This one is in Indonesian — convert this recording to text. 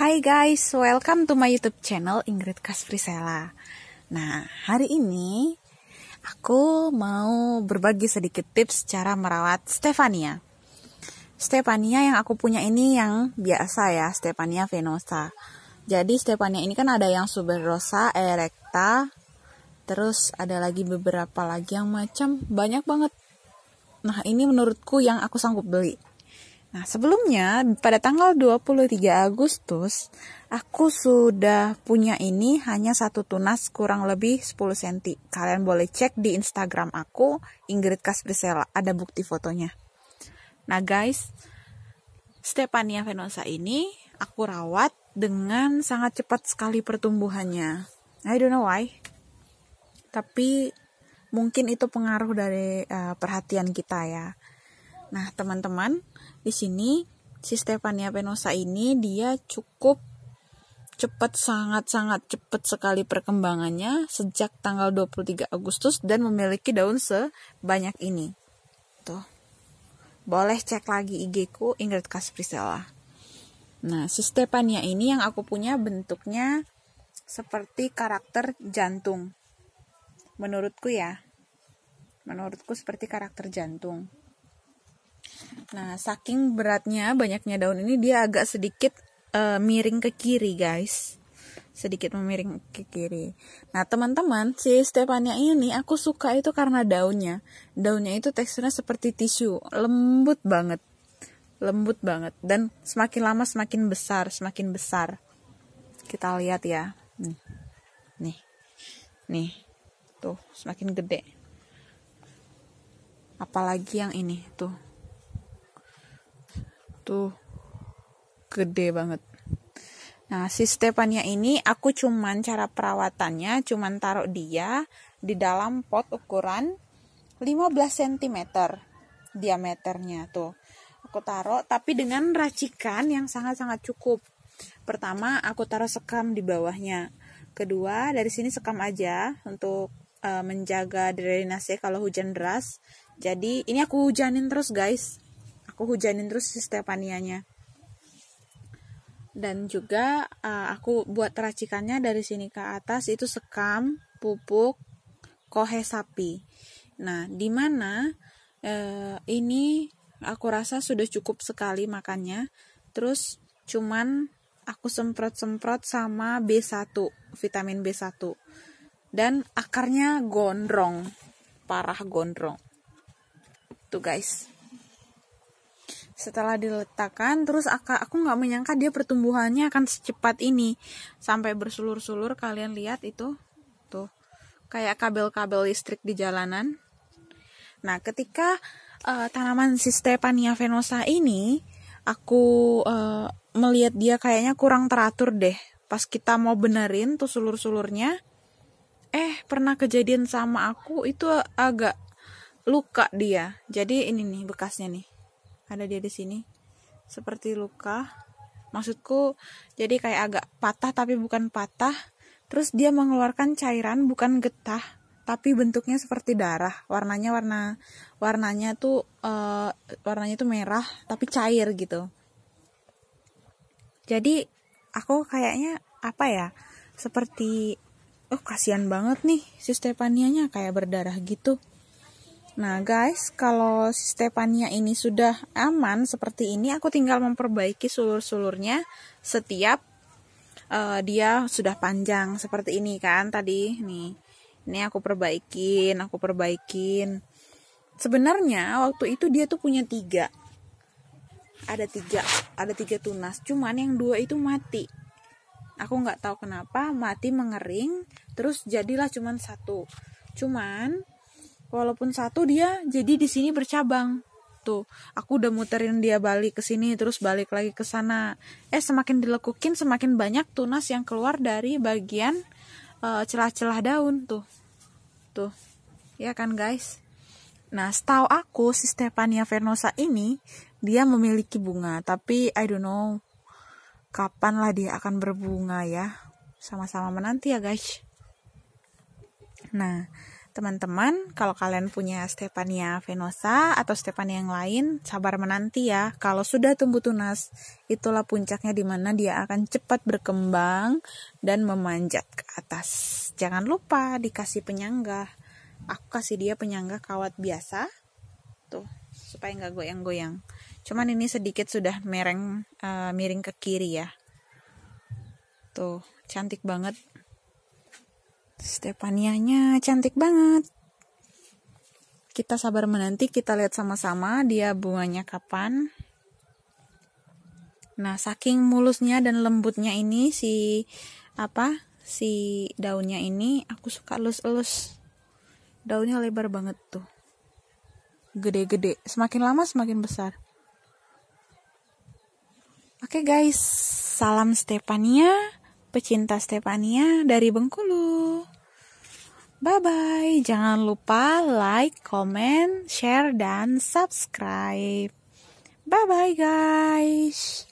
Hai guys, welcome to my YouTube channel Ingrid Kasfrisela. Nah, hari ini aku mau berbagi sedikit tips cara merawat Stefania. Stefania yang aku punya ini yang biasa ya, Stefania venosa. Jadi Stefania ini kan ada yang rosa, erecta, terus ada lagi beberapa lagi yang macam banyak banget. Nah, ini menurutku yang aku sanggup beli. Nah, sebelumnya pada tanggal 23 Agustus, aku sudah punya ini hanya satu tunas kurang lebih 10 cm. Kalian boleh cek di Instagram aku, Ingrid Kasprisela, ada bukti fotonya. Nah guys, stepania Venosa ini aku rawat dengan sangat cepat sekali pertumbuhannya. I don't know why. Tapi mungkin itu pengaruh dari uh, perhatian kita ya Nah, teman-teman, di sini si Stefania Penosa ini dia cukup cepat sangat-sangat cepat sekali perkembangannya sejak tanggal 23 Agustus dan memiliki daun sebanyak ini. Tuh. Boleh cek lagi IG ku Ingrid Kasprisella. Nah, si Stefania ini yang aku punya bentuknya seperti karakter jantung. Menurutku ya. Menurutku seperti karakter jantung. Nah, saking beratnya banyaknya daun ini dia agak sedikit uh, miring ke kiri, guys. Sedikit memiring ke kiri. Nah, teman-teman, si Stefania ini aku suka itu karena daunnya. Daunnya itu teksturnya seperti tisu, lembut banget. Lembut banget dan semakin lama semakin besar, semakin besar. Kita lihat ya. Nih. Nih. Nih. Tuh, semakin gede. Apalagi yang ini, tuh tuh gede banget Nah, si stepannya ini aku cuman cara perawatannya cuman taruh dia di dalam pot ukuran 15 cm diameternya tuh. Aku taruh tapi dengan racikan yang sangat-sangat cukup. Pertama, aku taruh sekam di bawahnya. Kedua, dari sini sekam aja untuk uh, menjaga drainase kalau hujan deras. Jadi, ini aku hujanin terus, guys aku hujanin terus si Stefanianya dan juga uh, aku buat racikannya dari sini ke atas itu sekam pupuk kohe sapi nah dimana uh, eh, ini aku rasa sudah cukup sekali makannya terus cuman aku semprot-semprot sama B1 vitamin B1 dan akarnya gondrong parah gondrong tuh guys setelah diletakkan terus aku nggak menyangka dia pertumbuhannya akan secepat ini sampai bersulur-sulur kalian lihat itu tuh kayak kabel-kabel listrik di jalanan nah ketika uh, tanaman sistepania venosa ini aku uh, melihat dia kayaknya kurang teratur deh pas kita mau benerin tuh sulur-sulurnya eh pernah kejadian sama aku itu agak luka dia jadi ini nih bekasnya nih ada dia di sini seperti luka maksudku jadi kayak agak patah tapi bukan patah terus dia mengeluarkan cairan bukan getah tapi bentuknya seperti darah warnanya warna warnanya tuh uh, warnanya tuh merah tapi cair gitu jadi aku kayaknya apa ya seperti oh kasihan banget nih si Stefanianya kayak berdarah gitu Nah guys, kalau si ini sudah aman seperti ini, aku tinggal memperbaiki sulur-sulurnya setiap uh, dia sudah panjang seperti ini kan tadi. Nih, ini aku perbaikin, aku perbaikin. Sebenarnya waktu itu dia tuh punya tiga, ada tiga, ada tiga tunas. Cuman yang dua itu mati. Aku nggak tahu kenapa mati mengering, terus jadilah cuman satu. Cuman walaupun satu dia jadi di sini bercabang tuh aku udah muterin dia balik ke sini terus balik lagi ke sana eh semakin dilekukin semakin banyak tunas yang keluar dari bagian eh, celah-celah uh, daun tuh tuh ya kan guys nah setahu aku si Stefania Vernosa ini dia memiliki bunga tapi I don't know kapan lah dia akan berbunga ya sama-sama menanti ya guys nah teman-teman, kalau kalian punya Stefania Venosa atau Stefania yang lain, sabar menanti ya. Kalau sudah tumbuh tunas, itulah puncaknya di mana dia akan cepat berkembang dan memanjat ke atas. Jangan lupa dikasih penyangga. Aku kasih dia penyangga kawat biasa. Tuh, supaya nggak goyang-goyang. Cuman ini sedikit sudah mereng uh, miring ke kiri ya. Tuh, cantik banget Stefanianya cantik banget. Kita sabar menanti, kita lihat sama-sama dia bunganya kapan. Nah, saking mulusnya dan lembutnya ini si apa? Si daunnya ini aku suka elus-elus. Daunnya lebar banget tuh. Gede-gede, semakin lama semakin besar. Oke okay guys, salam Stefania, pecinta Stepania dari Bengkulu. Bye-bye. Jangan lupa like, comment, share, dan subscribe. Bye-bye guys.